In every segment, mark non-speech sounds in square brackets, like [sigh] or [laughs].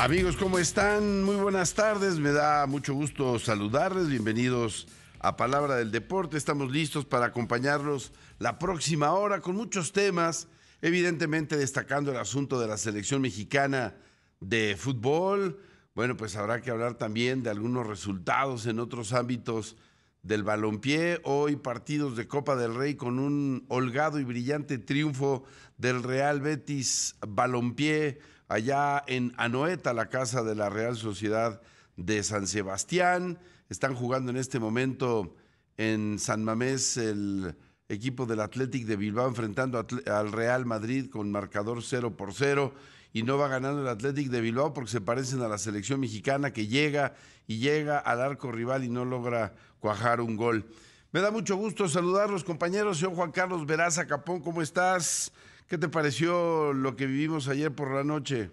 Amigos, ¿cómo están? Muy buenas tardes, me da mucho gusto saludarles, bienvenidos a Palabra del Deporte, estamos listos para acompañarlos la próxima hora con muchos temas, evidentemente destacando el asunto de la selección mexicana de fútbol, bueno, pues habrá que hablar también de algunos resultados en otros ámbitos del balompié, hoy partidos de Copa del Rey con un holgado y brillante triunfo del Real Betis Balompié allá en Anoeta, la casa de la Real Sociedad de San Sebastián. Están jugando en este momento en San Mamés el equipo del Athletic de Bilbao enfrentando al Real Madrid con marcador 0 por 0 y no va ganando el Athletic de Bilbao porque se parecen a la selección mexicana que llega y llega al arco rival y no logra cuajar un gol. Me da mucho gusto saludarlos, compañeros. Señor Juan Carlos Veraza Capón, ¿cómo estás? ¿Qué te pareció lo que vivimos ayer por la noche?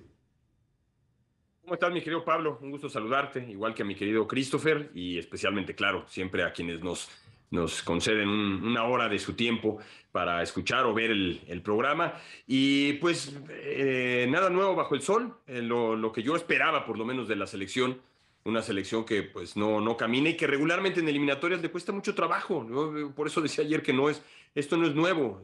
¿Cómo estás, mi querido Pablo? Un gusto saludarte, igual que a mi querido Christopher y especialmente, claro, siempre a quienes nos, nos conceden una hora de su tiempo para escuchar o ver el, programa. Y pues eh, nada nuevo bajo el sol, eh, lo, que yo esperaba por lo menos de la selección, una selección que pues no, no camina y que regularmente en eliminatorias le cuesta mucho trabajo. Por eso decía ayer que no es, esto no es nuevo.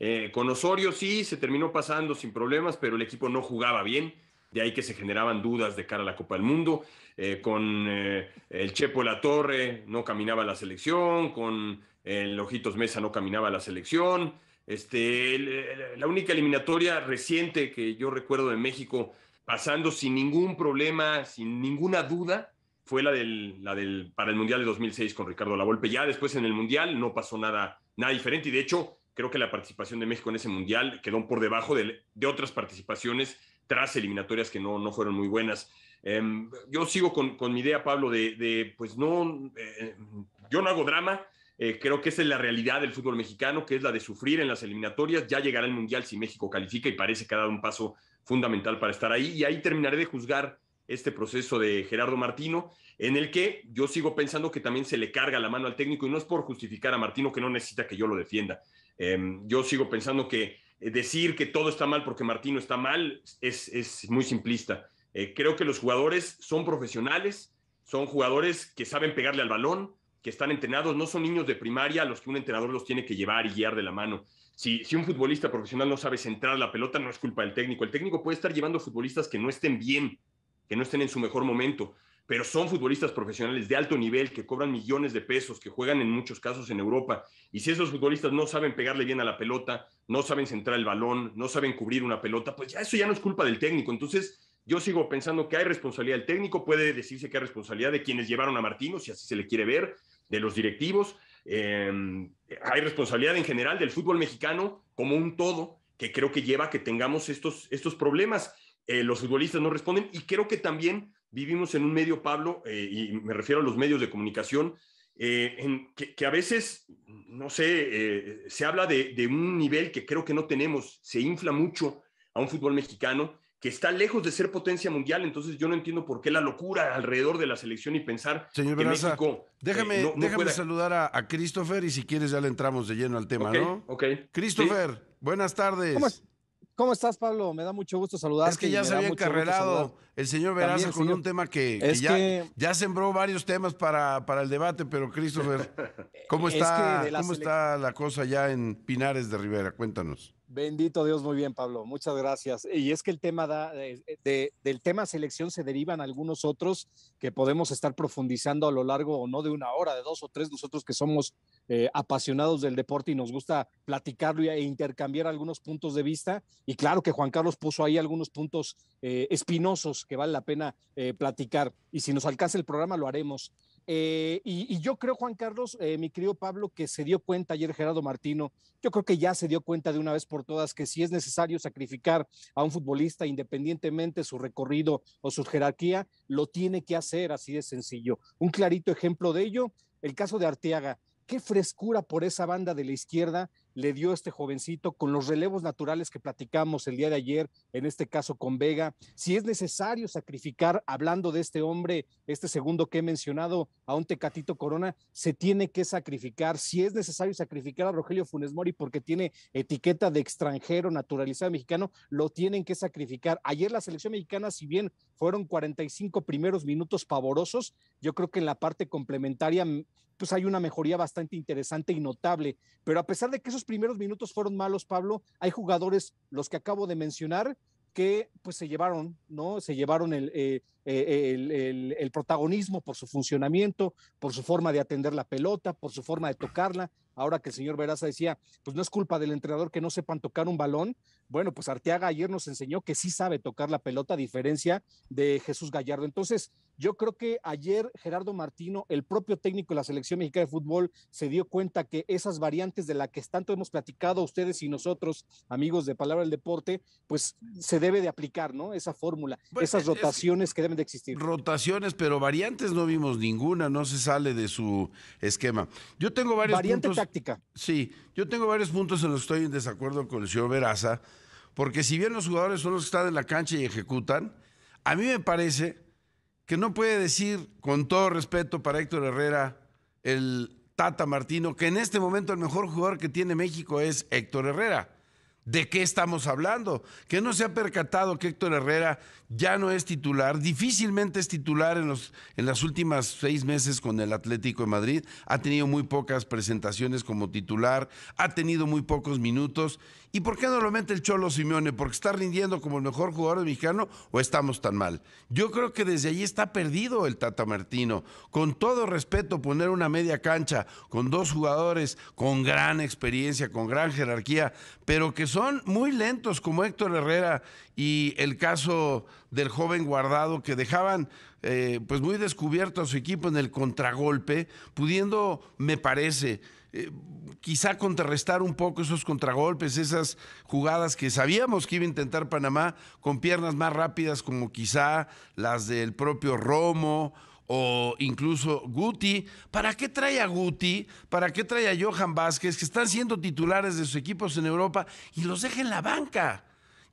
Eh, con Osorio sí se terminó pasando sin problemas, pero el equipo no jugaba bien. De ahí que se generaban dudas de cara a la Copa del Mundo. Eh, con eh, el Chepo La Torre no caminaba la selección, con el Ojitos Mesa no caminaba la selección. Este, la única eliminatoria reciente que yo recuerdo de México pasando sin ningún problema, sin ninguna duda, fue la del, la del para el Mundial de 2006 con Ricardo Lavolpe. Ya después en el Mundial no pasó nada nada diferente. Y de hecho, creo que la participación de México en ese mundial quedó por debajo de, otras participaciones tras eliminatorias que no, fueron muy buenas. Em, yo sigo con, mi idea, Pablo, de, pues no, eh, yo no hago drama. Eh, creo que esa es la realidad del fútbol mexicano, que es la de sufrir en las eliminatorias. Ya llegará el Mundial si México califica y parece que ha dado un paso fundamental para estar ahí. Y ahí terminaré de juzgar este proceso de Gerardo Martino, en el que yo sigo pensando que también se le carga la mano al técnico y no es por justificar a Martino que no necesita que yo lo defienda. Em, yo sigo pensando que eh, decir que todo está mal porque Martino está mal es, muy simplista. Eh, creo que los jugadores son profesionales, son jugadores que saben pegarle al balón, que están entrenados, no son niños de primaria a los que un entrenador los tiene que llevar y guiar de la mano. Si, si, un futbolista profesional no sabe centrar la pelota, no es culpa del técnico. El técnico puede estar llevando futbolistas que no estén bien que no estén en su mejor momento, pero son futbolistas profesionales de alto nivel que cobran millones de pesos, que juegan en muchos casos en Europa. Y si esos futbolistas no saben pegarle bien a la pelota, no saben centrar el balón, no saben cubrir una pelota, pues ya eso ya no es culpa del técnico. Entonces, yo sigo pensando que hay responsabilidad del técnico, puede decirse que hay responsabilidad de quienes llevaron a Martino, si así se le quiere ver, de los directivos. Em, hay responsabilidad en general del fútbol mexicano como un todo, que creo que lleva a que tengamos estos, estos problemas. Eh, los futbolistas no responden y creo que también vivimos en un medio, Pablo, eh, y me refiero a los medios de comunicación, eh, en que, a veces, no sé, se habla de, un nivel que creo que no tenemos, se infla mucho a un fútbol mexicano que está lejos de ser potencia mundial, entonces yo no entiendo por qué la locura alrededor de la selección y pensar Señor que México... Déjame, déjame saludar a, Christopher y si quieres ya le entramos de lleno al tema, ¿no? Christopher, buenas tardes. ¿Cómo estás, Pablo? Me da mucho gusto saludarte. Es que ya se había encarrelado el señor Veraza con un tema que, ya, sembró varios temas para, para el debate, pero Christopher, [laughs] ¿cómo está, ¿cómo está la cosa ya en Pinares de Rivera? Cuéntanos. Bendito Dios, muy bien, Pablo. Muchas gracias. Y es que el tema eh, eh, de, del tema selección se derivan algunos otros que podemos estar profundizando a lo largo, o no de una hora, de dos o tres, nosotros que somos eh, apasionados del deporte y nos gusta platicarlo e intercambiar algunos puntos de vista. Y claro que Juan Carlos puso ahí algunos puntos espinosos que vale la pena platicar. Y si nos alcanza el programa, lo haremos. Eh, y, yo creo, Juan Carlos, eh, mi querido Pablo, que se dio cuenta ayer Gerardo Martino, yo creo que ya se dio cuenta de una vez por todas que si es necesario sacrificar a un futbolista independientemente su recorrido o su jerarquía, lo tiene que hacer, así de sencillo. Un clarito ejemplo de ello, el caso de Arteaga. Qué frescura por esa banda de la izquierda le dio este jovencito con los relevos naturales que platicamos el día de ayer, en este caso con Vega, si es necesario sacrificar, hablando de este hombre, este segundo que he mencionado, a un Tecatito Corona, se tiene que sacrificar, si es necesario sacrificar a Rogelio Funes Mori porque tiene etiqueta de extranjero naturalizado mexicano, lo tienen que sacrificar. Ayer la selección mexicana, si bien fueron 45 primeros minutos pavorosos, yo creo que en la parte complementaria pues hay una mejoría bastante interesante y notable, pero a pesar de que eso primeros minutos fueron malos, Pablo. Hay jugadores, los que acabo de mencionar, que pues se llevaron, ¿no? Se llevaron eh, eh, el, el, protagonismo por su funcionamiento, por su forma de atender la pelota, por su forma de tocarla. Ahora que el señor Veraza decía, pues no es culpa del entrenador que no sepan tocar un balón, bueno, pues Arteaga ayer nos enseñó que sí sabe tocar la pelota, a diferencia de Jesús Gallardo. Entonces, yo creo que ayer Gerardo Martino, el propio técnico de la Selección Mexicana de Fútbol, se dio cuenta que esas variantes de las que tanto hemos platicado ustedes y nosotros, amigos de Palabra del Deporte, pues se debe de aplicar, ¿no? Esa fórmula, esas rotaciones que deben de existir. Rotaciones, pero variantes no vimos ninguna, no se sale de su esquema. Yo tengo varios Variante táctica. Sí, yo tengo varios puntos en los que estoy en desacuerdo con el señor Veraza porque si bien los jugadores son los que están en la cancha y ejecutan, a mí me parece que no puede decir, con todo respeto para Héctor Herrera, el Tata Martino, que en este momento el mejor jugador que tiene México es Héctor Herrera. ¿De qué estamos hablando? Que no se ha percatado que Héctor Herrera ya no es titular, difícilmente es titular en, los, en las últimas seis meses con el Atlético de Madrid, ha tenido muy pocas presentaciones como titular, ha tenido muy pocos minutos. ¿Y por qué no lo mete el Cholo Simeone? ¿Porque está rindiendo como el mejor jugador mexicano o estamos tan mal? Yo creo que desde allí está perdido el Tata Martino. Con todo respeto, poner una media cancha con dos jugadores con gran experiencia, con gran jerarquía, pero que son muy lentos como Héctor Herrera y el caso del joven guardado que dejaban eh, pues muy descubierto a su equipo en el contragolpe, pudiendo, me parece, eh, quizá contrarrestar un poco esos contragolpes, esas jugadas que sabíamos que iba a intentar Panamá con piernas más rápidas como quizá las del propio Romo o incluso Guti. ¿Para qué trae a Guti? ¿Para qué trae a Johan Vázquez, que están siendo titulares de sus equipos en Europa y los deja en la banca?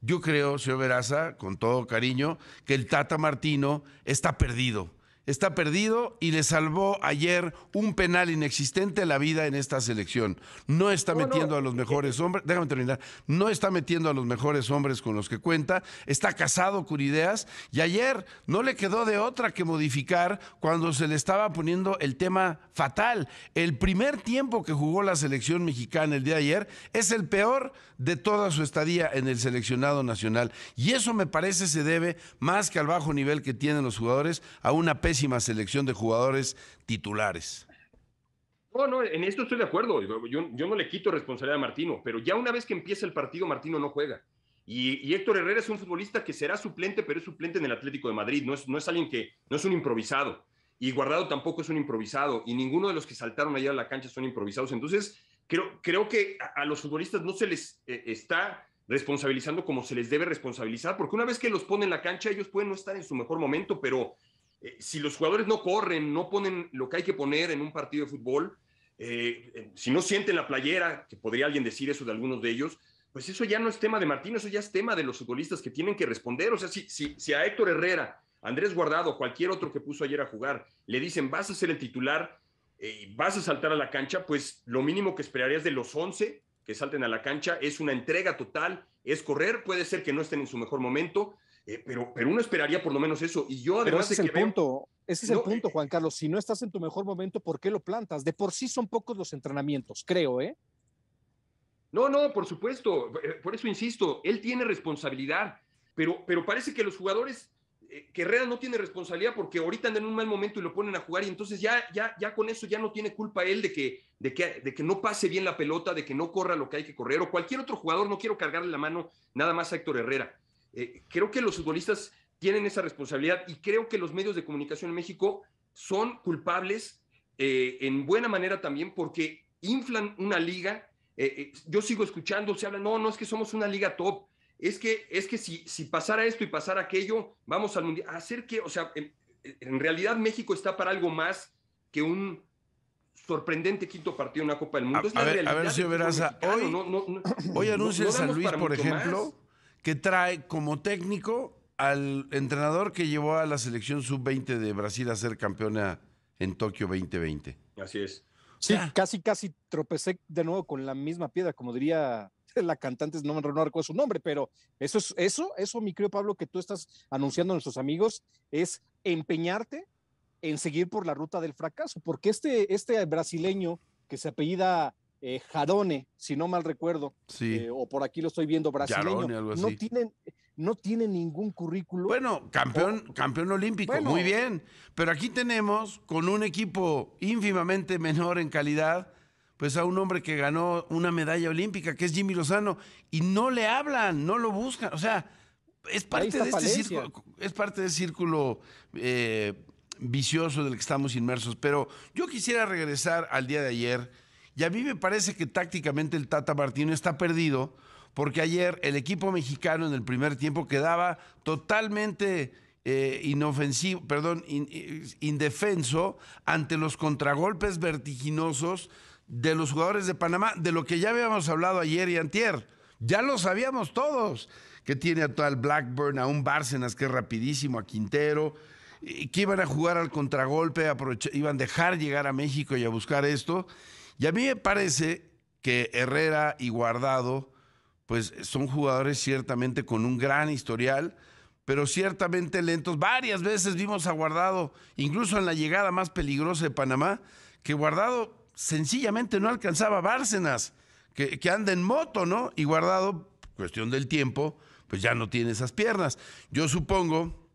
Yo creo, señor Veraza, con todo cariño, que el Tata Martino está perdido está perdido y le salvó ayer un penal inexistente la vida en esta selección. No está metiendo a los mejores hombres, déjame terminar, no está metiendo a los mejores hombres con los que cuenta, está casado con ideas y ayer no le quedó de otra que modificar cuando se le estaba poniendo el tema fatal. El primer tiempo que jugó la selección mexicana el día de ayer es el peor de toda su estadía en el seleccionado nacional y eso me parece se debe más que al bajo nivel que tienen los jugadores a una pésima selección de jugadores titulares. No, no, en esto estoy de acuerdo. Yo, no le quito responsabilidad a Martino, pero ya una vez que empieza el partido, Martino no juega. Y, Héctor Herrera es un futbolista que será suplente, pero es suplente en el Atlético de Madrid. No es, no es alguien que, no es un improvisado. Y Guardado tampoco es un improvisado. Y ninguno de los que saltaron allá a la cancha son improvisados. Entonces, creo, creo que a, los futbolistas no se les eh, está responsabilizando como se les debe responsabilizar, porque una vez que los pone en la cancha, ellos pueden no estar en su mejor momento, pero eh, si los jugadores no corren, no ponen lo que hay que poner en un partido de fútbol, eh, eh, si no sienten la playera, que podría alguien decir eso de algunos de ellos, pues eso ya no es tema de Martínez, eso ya es tema de los futbolistas que tienen que responder. O sea, si, si a Héctor Herrera, Andrés Guardado, cualquier otro que puso ayer a jugar, le dicen vas a ser el titular y vas a saltar a la cancha, pues lo mínimo que esperarías de los 11 que salten a la cancha es una entrega total, es correr, puede ser que no estén en su mejor momento, eh, pero, uno esperaría por lo menos eso. Y yo además. Pero ese es el punto, ese es el punto, eh, Juan Carlos. Si no estás en tu mejor momento, ¿por qué lo plantas? De por sí son pocos los entrenamientos, creo, ¿eh? No, no, por supuesto. Eh, por eso insisto, él tiene responsabilidad, pero, pero parece que los jugadores. que Herrera no tiene responsabilidad porque ahorita andan en un mal momento y lo ponen a jugar y entonces ya, ya, ya con eso ya no tiene culpa él de que, de, que, de que no pase bien la pelota, de que no corra lo que hay que correr o cualquier otro jugador, no quiero cargarle la mano nada más a Héctor Herrera eh, creo que los futbolistas tienen esa responsabilidad y creo que los medios de comunicación en México son culpables eh, en buena manera también porque inflan una liga. Eh, yo sigo escuchando, se habla, no, no es que somos una liga top, es que, es que si, si pasara esto y pasara aquello, vamos al mundial. Hacer que, o sea, en, realidad México está para algo más que un sorprendente quinto partido en una Copa del Mundo. A, ver, si verás, hoy, San Luis, por ejemplo que trae como técnico al entrenador que llevó a la selección sub-20 de Brasil a ser campeona en Tokio 2020. Así es. Sí, casi, casi tropecé de nuevo con la misma piedra, como diría [laughs] la cantante, no, me recuerdo su nombre, pero eso es, eso, eso, mi querido Pablo, que tú estás anunciando a nuestros amigos, es empeñarte en seguir por la ruta del fracaso, porque este, este brasileño que se apellida eh, Jadone, si no mal recuerdo, eh, o por aquí lo estoy viendo brasileño, no tienen tiene ningún currículo. Bueno, campeón, campeón olímpico, muy bien, pero aquí tenemos con un equipo ínfimamente menor en calidad, pues a un hombre que ganó una medalla olímpica, que es Jimmy Lozano, y no le hablan, no lo buscan, o sea, es parte de este círculo, es parte del círculo eh, vicioso del que estamos inmersos, pero yo quisiera regresar al día de ayer y a mí me parece que tácticamente el Tata Martino está perdido porque ayer el equipo mexicano en el primer tiempo quedaba totalmente eh, inofensivo, perdón, indefenso ante los contragolpes vertiginosos de los jugadores de Panamá, de lo que ya habíamos hablado ayer y antier. Ya lo sabíamos todos, que tiene a el Blackburn, a un Bárcenas que es rapidísimo, a Quintero, que iban a jugar al contragolpe, iban a dejar llegar a México y a buscar esto. Y a mí me parece que Herrera y Guardado, pues son jugadores ciertamente con un gran historial, pero ciertamente lentos. Varias veces vimos a Guardado, incluso en la llegada más peligrosa de Panamá, que Guardado sencillamente no alcanzaba a Bárcenas, que, que anda en moto, ¿no? Y Guardado, cuestión del tiempo, pues ya no tiene esas piernas. Yo supongo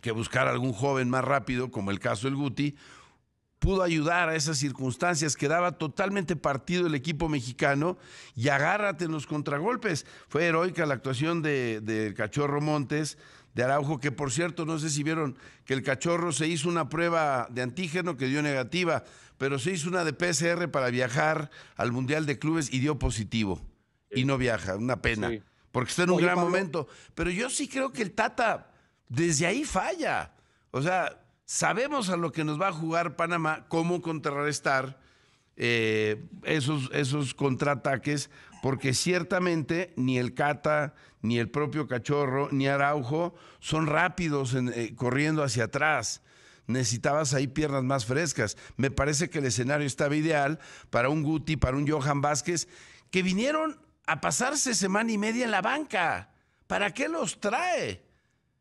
que buscar algún joven más rápido, como el caso del Guti, pudo ayudar a esas circunstancias, quedaba totalmente partido el equipo mexicano y agárrate en los contragolpes. Fue heroica la actuación del de cachorro Montes, de Araujo, que por cierto, no sé si vieron que el cachorro se hizo una prueba de antígeno que dio negativa, pero se hizo una de PCR para viajar al Mundial de Clubes y dio positivo. Y no viaja, una pena, porque está en un gran momento. Pero yo sí creo que el Tata desde ahí falla. O sea, Sabemos a lo que nos va a jugar Panamá, cómo contrarrestar eh, esos, esos contraataques, porque ciertamente ni el Cata, ni el propio Cachorro, ni Araujo son rápidos eh, corriendo hacia atrás. Necesitabas ahí piernas más frescas. Me parece que el escenario estaba ideal para un Guti, para un Johan Vázquez, que vinieron a pasarse semana y media en la banca. ¿Para qué los trae?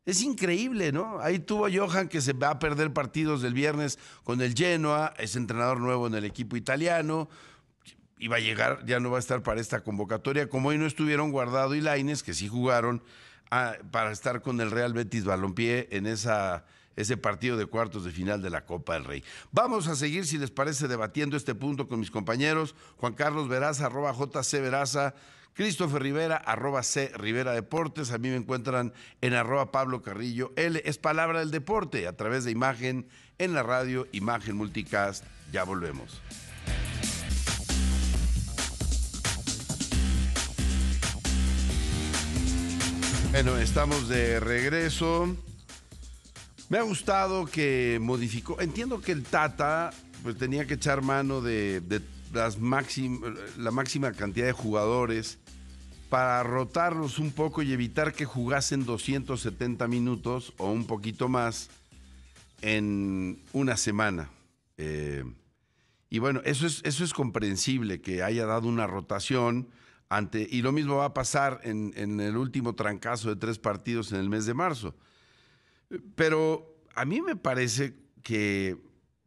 Es increíble, ¿no? Ahí tuvo Johan que se va a perder partidos del viernes con el Genoa, es entrenador nuevo en el equipo italiano, iba a llegar, ya no va a estar para esta convocatoria, como hoy no estuvieron Guardado y Laines, que sí jugaron ah, para estar con el Real Betis Balompié en esa, ese partido de cuartos de final de la Copa del Rey. Vamos a seguir, si les parece, debatiendo este punto con mis compañeros, Juan Carlos Veraza, arroba JC Veraza, Christopher Rivera, arroba C Rivera Deportes. A mí me encuentran en arroba Pablo Carrillo L. Es palabra del deporte a través de imagen en la radio, imagen multicast. Ya volvemos. Bueno, estamos de regreso. Me ha gustado que modificó. Entiendo que el Tata pues, tenía que echar mano de, las la máxima cantidad de jugadores para rotarlos un poco y evitar que jugasen 270 minutos o un poquito más en una semana. Eh, y bueno, eso es, eso es comprensible que haya dado una rotación. Ante, y lo mismo va a pasar en, en, el último trancazo de tres partidos en el mes de marzo. Pero a mí me parece que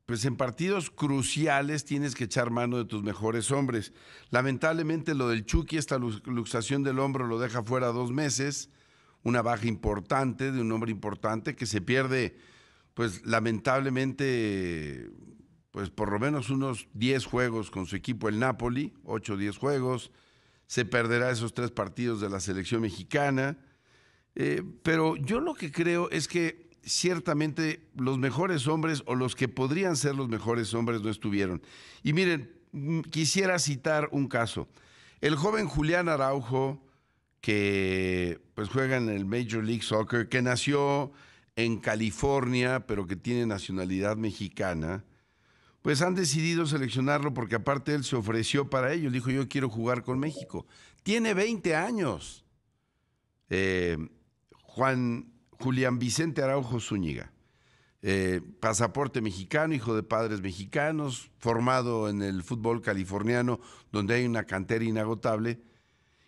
pues en partidos cruciales tienes que echar mano de tus mejores hombres. Lamentablemente lo del Chucky, esta luxación del hombro lo deja fuera dos meses, una baja importante de un hombre importante que se pierde, pues lamentablemente, pues por lo menos unos 10 juegos con su equipo el Napoli, 8 o 10 juegos, se perderá esos tres partidos de la selección mexicana, eh, pero yo lo que creo es que ciertamente los mejores hombres o los que podrían ser los mejores hombres no estuvieron. Y miren, mm, quisiera citar un caso. El joven Julián Araujo, que pues juega en el Major League Soccer, que nació en California, pero que tiene nacionalidad mexicana, pues han decidido seleccionarlo porque aparte él se ofreció para ello, dijo yo quiero jugar con México. Tiene 20 años. Eh, Juan Julián Vicente Araujo Zúñiga, eh, pasaporte mexicano, hijo de padres mexicanos, formado en el fútbol californiano, donde hay una cantera inagotable,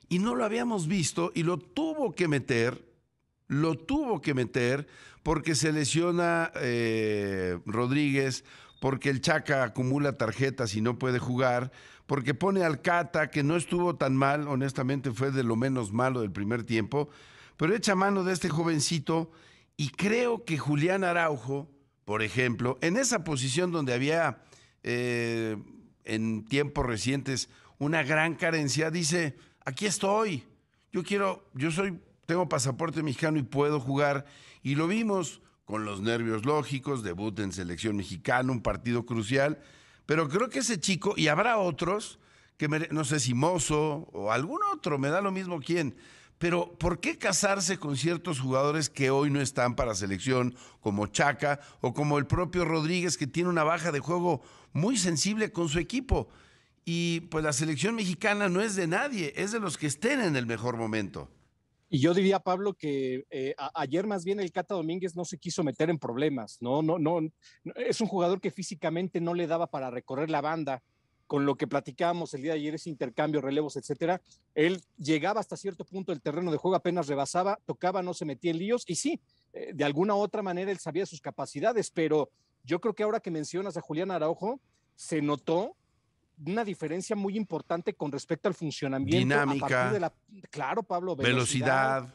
y no lo habíamos visto y lo tuvo que meter, lo tuvo que meter porque se lesiona eh, Rodríguez, porque el Chaca acumula tarjetas y no puede jugar, porque pone al Cata, que no estuvo tan mal, honestamente fue de lo menos malo del primer tiempo, pero echa mano de este jovencito y creo que Julián Araujo, por ejemplo, en esa posición donde había eh, en tiempos recientes una gran carencia, dice, aquí estoy, yo quiero, yo soy, tengo pasaporte mexicano y puedo jugar, y lo vimos con los nervios lógicos, debut en selección mexicana, un partido crucial, pero creo que ese chico, y habrá otros, que no sé si Mozo o algún otro, me da lo mismo quién, pero ¿por qué casarse con ciertos jugadores que hoy no están para selección, como Chaca o como el propio Rodríguez, que tiene una baja de juego muy sensible con su equipo? Y pues la selección mexicana no es de nadie, es de los que estén en el mejor momento. Y yo diría, Pablo, que eh, ayer más bien el Cata Domínguez no se quiso meter en problemas, No, no, no, es un jugador que físicamente no le daba para recorrer la banda con lo que platicábamos el día de ayer, ese intercambio, relevos, etcétera, él llegaba hasta cierto punto del terreno de juego, apenas rebasaba, tocaba, no se metía en líos, y sí, eh, de alguna u otra manera él sabía sus capacidades, pero yo creo que ahora que mencionas a Julián Araujo, se notó una diferencia muy importante con respecto al funcionamiento. Dinámica. de la, claro, Pablo. velocidad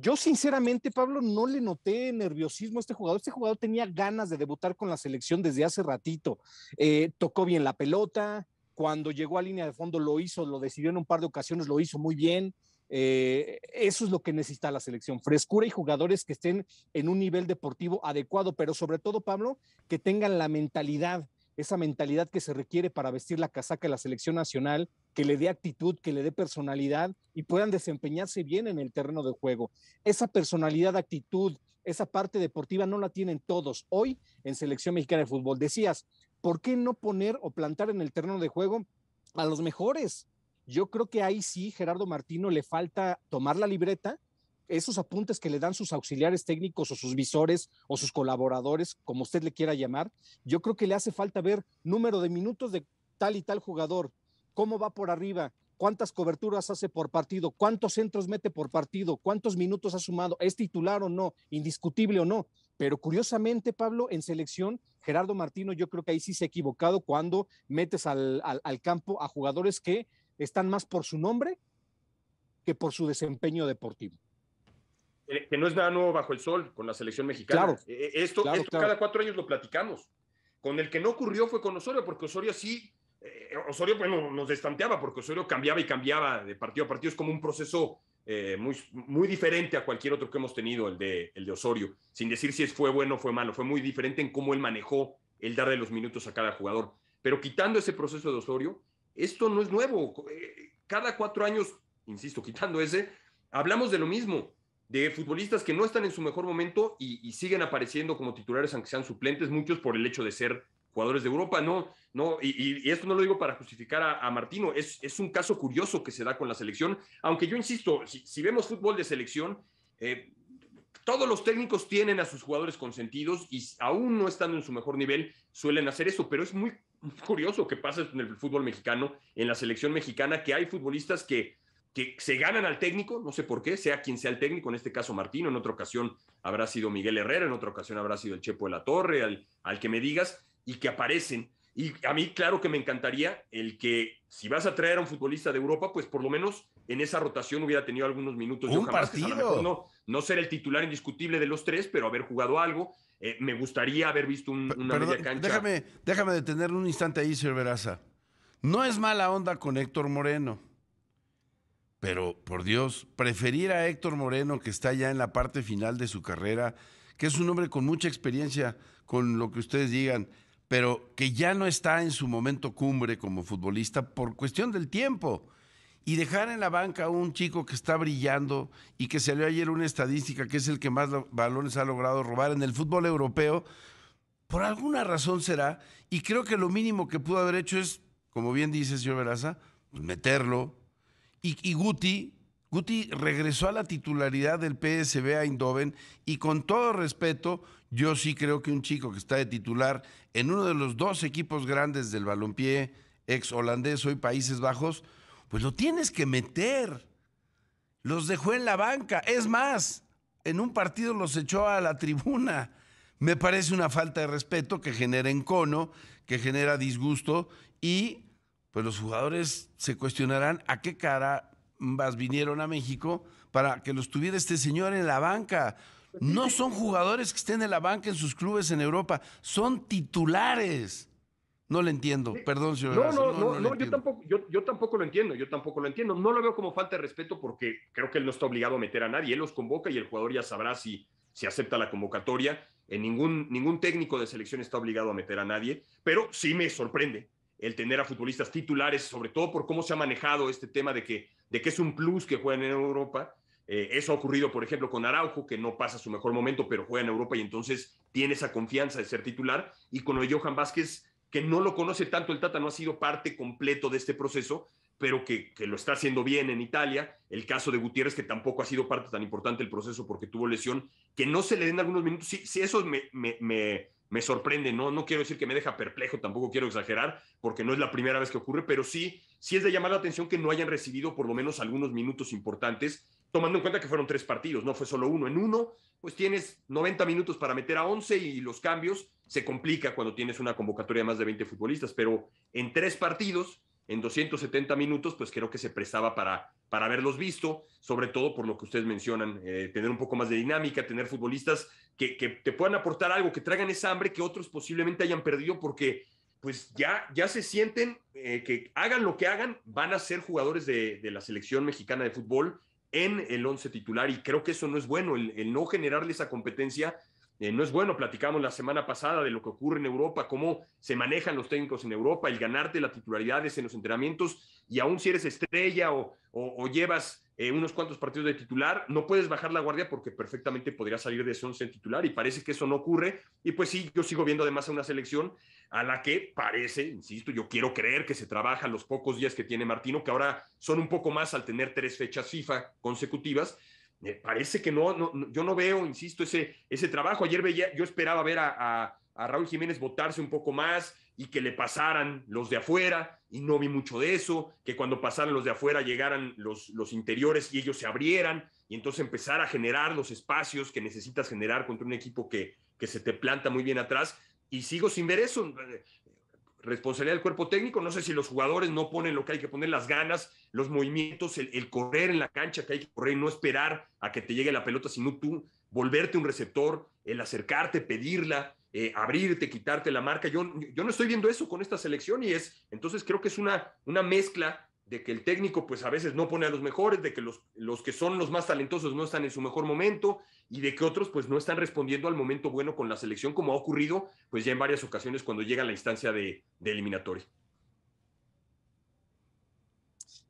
yo sinceramente, Pablo, no le noté nerviosismo a este jugador. Este jugador tenía ganas de debutar con la selección desde hace ratito. Eh, tocó bien la pelota, cuando llegó a línea de fondo lo hizo, lo decidió en un par de ocasiones, lo hizo muy bien. Eh, eso es lo que necesita la selección, frescura y jugadores que estén en un nivel deportivo adecuado, pero sobre todo, Pablo, que tengan la mentalidad, esa mentalidad que se requiere para vestir la casaca de la selección nacional que le dé actitud, que le dé personalidad y puedan desempeñarse bien en el terreno de juego. Esa personalidad, actitud, esa parte deportiva no la tienen todos hoy en Selección Mexicana de Fútbol. Decías, ¿por qué no poner o plantar en el terreno de juego a los mejores? Yo creo que ahí sí, Gerardo Martino, le falta tomar la libreta, esos apuntes que le dan sus auxiliares técnicos o sus visores o sus colaboradores, como usted le quiera llamar, yo creo que le hace falta ver número de minutos de tal y tal jugador, cómo va por arriba, cuántas coberturas hace por partido, cuántos centros mete por partido, cuántos minutos ha sumado, es titular o no, indiscutible o no. Pero curiosamente, Pablo, en selección, Gerardo Martino yo creo que ahí sí se ha equivocado cuando metes al, campo a jugadores que están más por su nombre que por su desempeño deportivo. Que no es nada nuevo bajo el sol con la selección mexicana. Claro, e, e, esto, cada cuatro años lo platicamos. Con el que no ocurrió fue con Osorio, porque Osorio sí eh, eh, Osorio, pues, nos destanteaba porque Osorio cambiaba y cambiaba de partido a partido. Es como un proceso eh, muy, muy diferente a cualquier otro que hemos tenido, el de, el de Osorio, sin decir si fue bueno o fue malo. Fue muy diferente en cómo él manejó el dar de los minutos a cada jugador. Pero quitando ese proceso de Osorio, esto no es nuevo. Cada cuatro años, insisto, quitando ese, hablamos de lo mismo, de futbolistas que no están en su mejor momento y siguen apareciendo como titulares, aunque sean suplentes, muchos por el hecho de ser jugadores de Europa, no, no, y, esto no lo digo para justificar a, Martino, es, es, un caso curioso que se da con la selección, aunque yo insisto, si, vemos fútbol de selección, eh, todos los técnicos tienen a sus jugadores consentidos y aún no estando en su mejor nivel suelen hacer eso, pero es muy curioso que pasa en el fútbol mexicano, en la selección mexicana, que hay futbolistas que, que se ganan al técnico, no sé por qué, sea quien sea el técnico, en este caso Martino, en otra ocasión habrá sido Miguel Herrera, en otra ocasión habrá sido el Chepo de la Torre, al, al que me digas, y que aparecen. Y a mí, claro que me encantaría el que si vas a traer a un futbolista de Europa, pues por lo menos en esa rotación hubiera tenido algunos minutos. Un partido. no, no ser el titular indiscutible de los tres, pero haber jugado algo. Eh, me gustaría haber visto una media cancha. Déjame, déjame detener un instante ahí, Cerveraza. No es mala onda con Héctor Moreno. Pero, por Dios, preferir a Héctor Moreno, que está ya en la parte final de su carrera, que es un hombre con mucha experiencia, con lo que ustedes digan, pero que ya no está en su momento cumbre como futbolista por cuestión del tiempo. Y dejar en la banca a un chico que está brillando y que salió ayer una estadística que es el que más balones ha logrado robar en el fútbol europeo, por alguna razón será, y creo que lo mínimo que pudo haber hecho es, como bien dice señor Veraza, pues meterlo. Y, y Guti, Guti regresó a la titularidad del PSB a Indoven y con todo respeto, yo sí creo que un chico que está de titular en uno de los dos equipos grandes del balompié, ex holandés, hoy Países Bajos, pues lo tienes que meter. Los dejó en la banca. Es más, en un partido los echó a la tribuna. Me parece una falta de respeto que genera encono, que genera disgusto y pues los jugadores se cuestionarán a qué cara vinieron a México para que los tuviera este señor en la banca. No [laughs] son jugadores que estén en la banca en sus clubes en Europa, son titulares. No lo entiendo, perdón, señor. No, no, no, yo, tampoco, yo, tampoco lo entiendo, yo tampoco lo entiendo. No lo veo como falta de respeto porque creo que él no está obligado a meter a nadie, él los convoca y el jugador ya sabrá si, si acepta la convocatoria. En eh, ningún, ningún técnico de selección está obligado a meter a nadie, pero sí me sorprende el tener a futbolistas titulares, sobre todo por cómo se ha manejado este tema de que, de que es un plus que juegan en Europa eh, eso ha ocurrido, por ejemplo, con Araujo, que no pasa su mejor momento, pero juega en Europa y entonces tiene esa confianza de ser titular. Y con el Johan Vázquez, que no lo conoce tanto el Tata, no ha sido parte completo de este proceso, pero que, lo está haciendo bien en Italia. El caso de Gutiérrez, que tampoco ha sido parte tan importante del proceso porque tuvo lesión, que no se le den algunos minutos. Sí, sí eso me, sorprende, ¿no? No quiero decir que me deja perplejo, tampoco quiero exagerar, porque no es la primera vez que ocurre, pero sí, sí es de llamar la atención que no hayan recibido por lo menos algunos minutos importantes tomando en cuenta que fueron tres partidos, no fue solo uno. En uno, pues tienes 90 minutos para meter a 11 y los cambios se complica cuando tienes una convocatoria de más de 20 futbolistas, pero en tres partidos, en 270 minutos, pues creo que se prestaba para, para haberlos visto, sobre todo por lo que ustedes mencionan, eh, tener un poco más de dinámica, tener futbolistas que, que, te puedan aportar algo, que traigan esa hambre que otros posiblemente hayan perdido porque pues ya, ya se sienten eh, que hagan lo que hagan, van a ser jugadores de, de la selección mexicana de fútbol en el once titular y creo que eso no es bueno, el, no generarle esa competencia eh, no es bueno. Platicamos la semana pasada de lo que ocurre en Europa, cómo se manejan los técnicos en Europa, el ganarte las titularidades en los entrenamientos y aún si eres estrella o llevas eh, unos cuantos partidos de titular, no puedes bajar la guardia porque perfectamente podría salir de ese once en titular y parece que eso no ocurre. Y pues sí, yo sigo viendo además a una selección a la que parece, insisto, yo quiero creer que se trabaja los pocos días que tiene Martino, que ahora son un poco más al tener tres fechas FIFA consecutivas. Me parece que no, no, yo no veo, insisto, ese, ese trabajo. Ayer veía, yo esperaba ver a a Raúl Jiménez botarse un poco más y que le pasaran los de afuera, y no vi mucho de eso, que cuando pasaran los de afuera llegaran los, los interiores y ellos se abrieran, y entonces empezar a generar los espacios que necesitas generar contra un equipo que, que se te planta muy bien atrás, y sigo sin ver eso. Responsabilidad del cuerpo técnico, no sé si los jugadores no ponen lo que hay que poner, las ganas, los movimientos, el, el correr en la cancha que hay que correr no esperar a que te llegue la pelota, sino tú volverte un receptor, el acercarte, pedirla, eh, abrirte, quitarte la marca. Yo, yo no estoy viendo eso con esta selección y es, entonces creo que es una, una mezcla de que el técnico pues a veces no pone a los mejores, de que los, los que son los más talentosos no están en su mejor momento y de que otros pues no están respondiendo al momento bueno con la selección como ha ocurrido pues ya en varias ocasiones cuando llega la instancia de, de eliminatoria.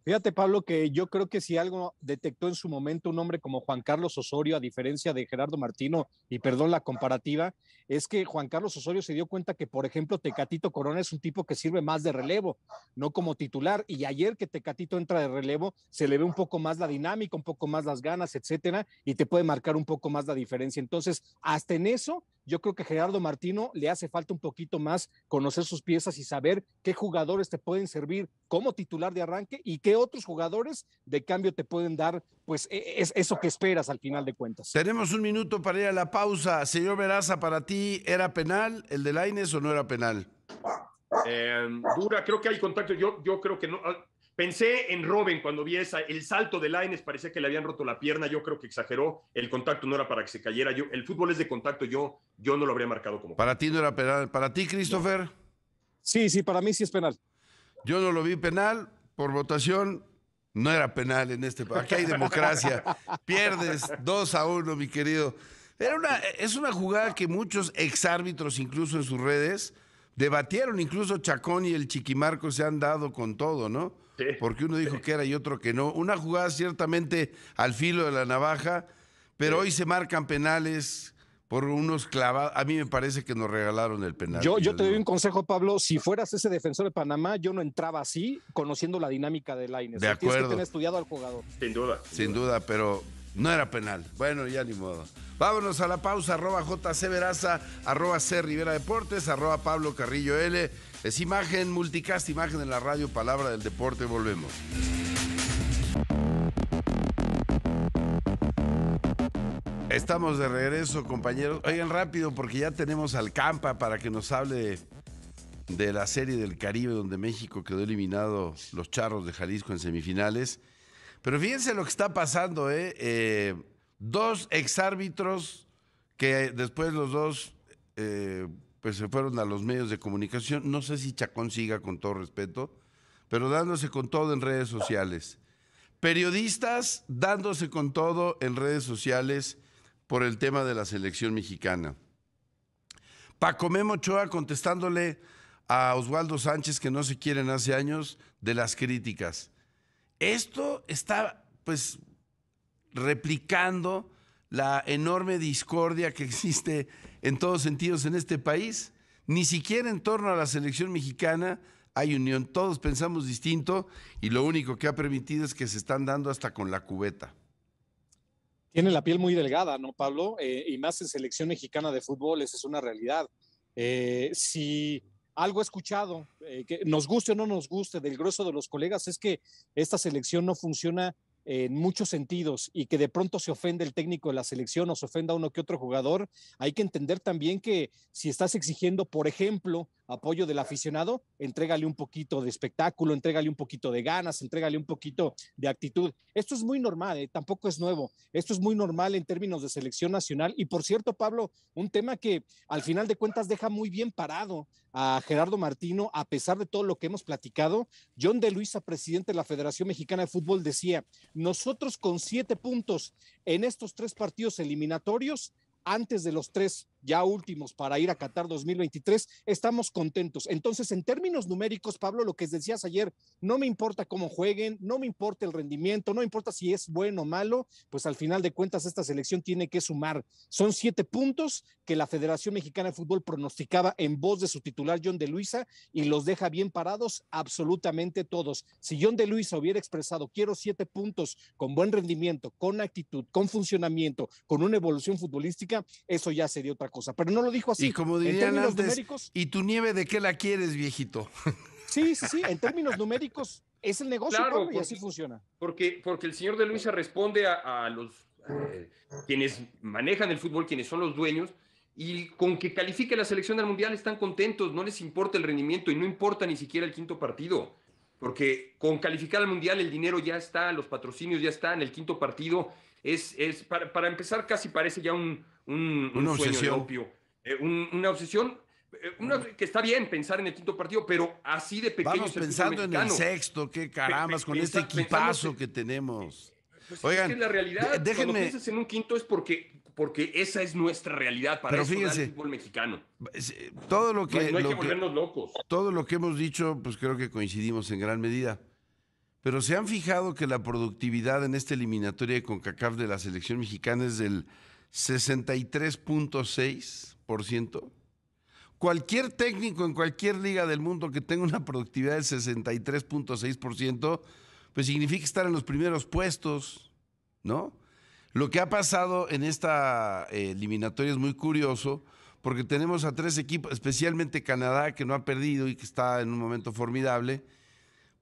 Fíjate, Pablo, que yo creo que si algo detectó en su momento un hombre como Juan Carlos Osorio, a diferencia de Gerardo Martino, y perdón la comparativa, es que Juan Carlos Osorio se dio cuenta que, por ejemplo, Tecatito Corona es un tipo que sirve más de relevo, no como titular. Y ayer que Tecatito entra de relevo, se le ve un poco más la dinámica, un poco más las ganas, etcétera, y te puede marcar un poco más la diferencia. Entonces, hasta en eso yo creo que Gerardo Martino le hace falta un poquito más conocer sus piezas y saber qué jugadores te pueden servir como titular de arranque y qué otros jugadores de cambio te pueden dar, pues e, es eso que esperas al final de cuentas. Tenemos un minuto para ir a la pausa. Señor Veraza, para ti, ¿era penal el de Laines o no era penal? Eh, dura, creo que hay contacto. Yo, yo creo que no. Pensé en Robin cuando vi el salto de lines parecía que le habían roto la pierna, yo creo que exageró, el contacto no era para que se cayera, yo, el fútbol es de contacto, yo, yo no lo habría marcado como. Para ti no era penal, para ti, Christopher. Sí, sí, para mí sí es penal. Yo no lo vi penal, por votación no era penal en este país. Aquí hay democracia. [laughs] Pierdes 2 a 1, mi querido. Era una, es una jugada que muchos exárbitros, incluso en sus redes, debatieron, incluso Chacón y el Chiquimarco se han dado con todo, ¿no? Porque uno dijo que era y otro que no. Una jugada ciertamente al filo de la navaja, pero hoy se marcan penales por unos clavados. A mí me parece que nos regalaron el penal. Yo, te doy un consejo, Pablo. Si fueras ese defensor de Panamá, yo no entraba así, conociendo la dinámica del Aines. De acuerdo. Tienes que tener estudiado al jugador. Sin duda. Sin duda, pero no era penal. Bueno, ya ni modo. Vámonos a la pausa, arroba JC Veraza, arroba C Rivera Deportes, arroba Pablo Carrillo L. Es imagen multicast, imagen en la radio, palabra del deporte, volvemos. Estamos de regreso, compañeros. Oigan rápido porque ya tenemos al Campa para que nos hable de la serie del Caribe donde México quedó eliminado los Charros de Jalisco en semifinales. Pero fíjense lo que está pasando, ¿eh? eh dos exárbitros que después los dos eh, pues se fueron a los medios de comunicación. No sé si Chacón siga con todo respeto, pero dándose con todo en redes sociales. Periodistas dándose con todo en redes sociales por el tema de la selección mexicana. Paco Memo contestándole a Oswaldo Sánchez que no se quieren hace años de las críticas. Esto está pues replicando la enorme discordia que existe en todos sentidos en este país. Ni siquiera en torno a la selección mexicana hay unión. Todos pensamos distinto y lo único que ha permitido es que se están dando hasta con la cubeta. Tiene la piel muy delgada, ¿no, Pablo? Eh, y más en selección mexicana de fútbol, esa es una realidad. Eh, si algo he escuchado, eh, que nos guste o no nos guste, del grueso de los colegas, es que esta selección no funciona en muchos sentidos y que de pronto se ofende el técnico de la selección o se ofenda uno que otro jugador, hay que entender también que si estás exigiendo, por ejemplo, apoyo del aficionado, entrégale un poquito de espectáculo, entrégale un poquito de ganas, entrégale un poquito de actitud. Esto es muy normal, ¿eh? tampoco es nuevo. Esto es muy normal en términos de selección nacional. Y por cierto, Pablo, un tema que al final de cuentas deja muy bien parado a Gerardo Martino, a pesar de todo lo que hemos platicado. John de Luisa, presidente de la Federación Mexicana de Fútbol, decía, nosotros con siete puntos en estos tres partidos eliminatorios, antes de los tres ya últimos para ir a Qatar 2023, estamos contentos. Entonces, en términos numéricos, Pablo, lo que decías ayer, no me importa cómo jueguen, no me importa el rendimiento, no importa si es bueno o malo, pues al final de cuentas esta selección tiene que sumar. Son siete puntos que la Federación Mexicana de Fútbol pronosticaba en voz de su titular John de Luisa y los deja bien parados absolutamente todos. Si John de Luisa hubiera expresado, quiero siete puntos con buen rendimiento, con actitud, con funcionamiento, con una evolución futbolística, eso ya sería otra cosa pero no lo dijo así. Y como dirían ¿y tu nieve de qué la quieres, viejito? [laughs] Sí, sí, sí, en términos numéricos es el negocio y así funciona. Porque, porque el señor de Luisa responde a, los eh, quienes manejan el fútbol, quienes son los dueños, y con que califique la selección del Mundial están contentos, no les importa el rendimiento y no importa ni siquiera el quinto partido. Porque con calificar al Mundial el dinero ya está, los patrocinios ya están, el quinto partido es, es para, para empezar casi parece ya un, un, una sueño obsesión. Opio, eh, una obsesión eh, una, que está bien pensar en el quinto partido, pero así de pequeño. Vamos pensando en el sexto, qué carambas, con este equipazo que, tenemos. Pues Oigan, es que la realidad, déjenme, cuando piensas en un quinto es porque, porque esa es nuestra realidad para eso el fútbol mexicano. Eh, todo lo que, no, hay que volvernos locos. Todo lo que hemos dicho, pues creo que coincidimos en gran medida. Pero se han fijado que la productividad en esta eliminatoria de CONCACAF de la selección mexicana es del 63.6%. Cualquier técnico en cualquier liga del mundo que tenga una productividad del 63.6%, pues significa estar en los primeros puestos, ¿no? Lo que ha pasado en esta eh, eliminatoria es muy curioso, porque tenemos a tres equipos, especialmente Canadá, que no ha perdido y que está en un momento formidable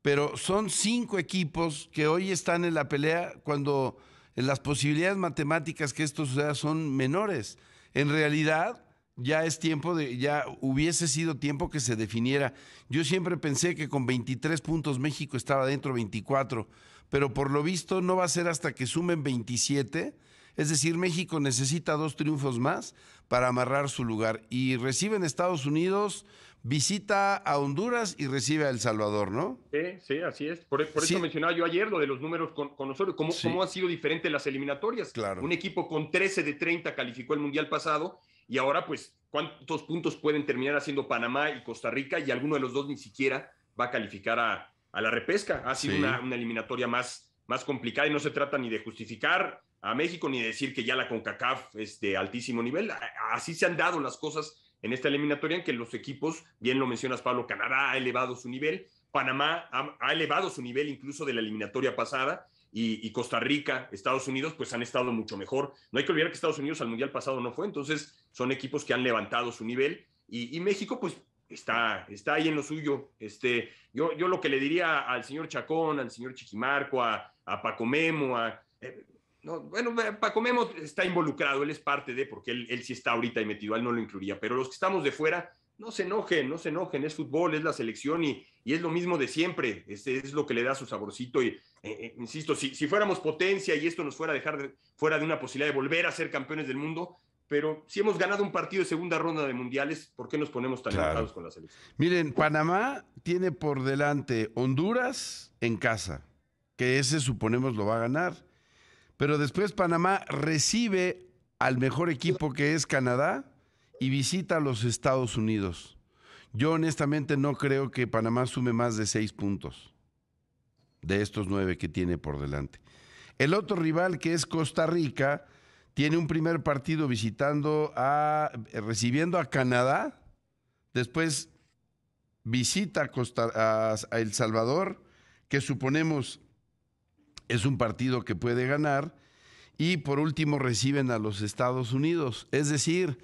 pero son cinco equipos que hoy están en la pelea cuando las posibilidades matemáticas que esto suceda son menores. En realidad, ya es tiempo de, ya hubiese sido tiempo que se definiera. Yo siempre pensé que con 23 puntos México estaba dentro 24, pero por lo visto no va a ser hasta que sumen 27. Es decir, México necesita dos triunfos más para amarrar su lugar. Y reciben Estados Unidos visita a Honduras y recibe a El Salvador, ¿no? Sí, sí, así es. Por, eso mencionaba yo ayer lo de los números con, nosotros. cómo, han sido diferentes las eliminatorias. Claro. Un equipo con 13 de 30 calificó el Mundial pasado y ahora pues cuántos puntos pueden terminar haciendo Panamá y Costa Rica y alguno de los dos ni siquiera va a calificar a, la repesca. Ha sido una, eliminatoria más, más complicada y no se trata ni de justificar a México ni de decir que ya la CONCACAF es de altísimo nivel. Así se han dado las cosas en esta eliminatoria en que los equipos, bien lo mencionas Pablo, Canadá ha elevado su nivel, Panamá ha, elevado su nivel incluso de la eliminatoria pasada, y, Costa Rica, Estados Unidos, pues han estado mucho mejor. No hay que olvidar que Estados Unidos al Mundial pasado no fue, entonces son equipos que han levantado su nivel y, México pues está, está ahí en lo suyo. Este, yo, yo lo que le diría al señor Chacón, al señor Chiquimarco, a, Paco Memo, a, eh, bueno, Paco Memo está involucrado, él es parte de, porque él, sí está ahorita y metido, él no lo incluiría, pero los que estamos de fuera, no se enojen, no se enojen, es fútbol, es la selección y, es lo mismo de siempre, es, es lo que le da su saborcito y, e, e, insisto, si, si, fuéramos potencia y esto nos fuera a dejar fuera de una posibilidad de volver a ser campeones del mundo, pero si hemos ganado un partido de segunda ronda de mundiales, ¿por qué nos ponemos tan enojados con la selección? Miren, Panamá tiene por delante Honduras en casa, que ese suponemos lo va a ganar. Pero después Panamá recibe al mejor equipo que es Canadá y visita a los Estados Unidos. Yo honestamente no creo que Panamá sume más de seis puntos de estos nueve que tiene por delante. El otro rival que es Costa Rica tiene un primer partido visitando a recibiendo a Canadá, después visita a, Costa, a El Salvador, que suponemos es un partido que puede ganar. Y por último reciben a los Estados Unidos. Es decir,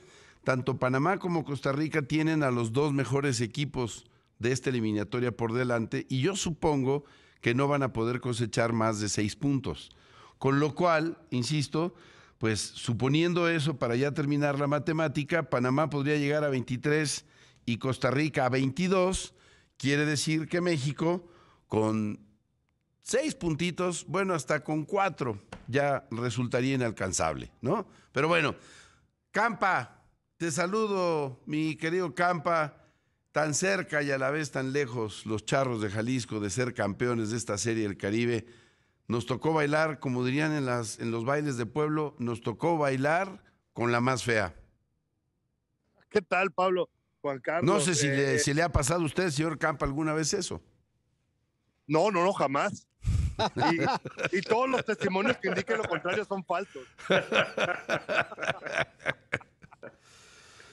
tanto Panamá como Costa Rica tienen a los dos mejores equipos de esta eliminatoria por delante y yo supongo que no van a poder cosechar más de seis puntos. Con lo cual, insisto, pues suponiendo eso para ya terminar la matemática, Panamá podría llegar a 23 y Costa Rica a 22, quiere decir que México, con seis puntitos, bueno, hasta con cuatro ya resultaría inalcanzable, ¿no? Pero bueno, Campa, te saludo, mi querido Campa. Tan cerca y a la vez tan lejos los charros de Jalisco de ser campeones de esta serie del Caribe. Nos tocó bailar, como dirían en, las, en los bailes de pueblo, nos tocó bailar con la más fea. ¿Qué tal, Pablo? No sé si, le, eh, si le ha pasado a usted, señor Campa, alguna vez eso. No, no, no, jamás. Y, todos los testimonios que indiquen lo contrario son falsos.